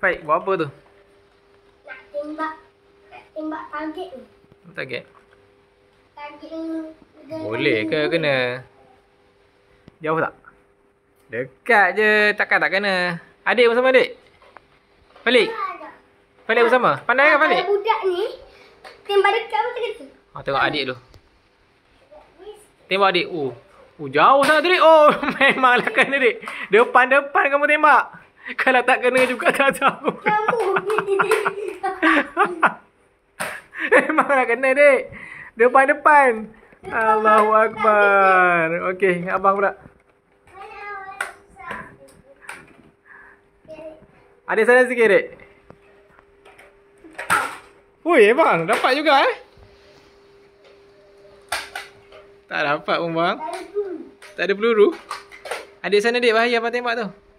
Baik, buat apa tu? Nak tembak Nak tembak target ni Target? Target ni Boleh ke ni. kena? Jauh tak? Dekat je, takkan tak kena Adik bersama adik? Balik? Balik bersama? Ah, Pandai kan balik? budak ni Tembak dekat macam tu Ha, tengok adik tu. Tembak adik. Oh. Oh, jauh sangat tu, Oh, memanglah kan, adik. Depan-depan kamu tembak. Kalau tak kena juga tak tahu. Memang nak kena, dek. Depan-depan. Allahu Akbar. Okey, abang pula. Ada sana sikit, dek. Wuih, bang. Dapat juga, eh. Tak dapat pun, bang. Tak ada peluru. Ada sana, dek. Bahaya apa tembak tu.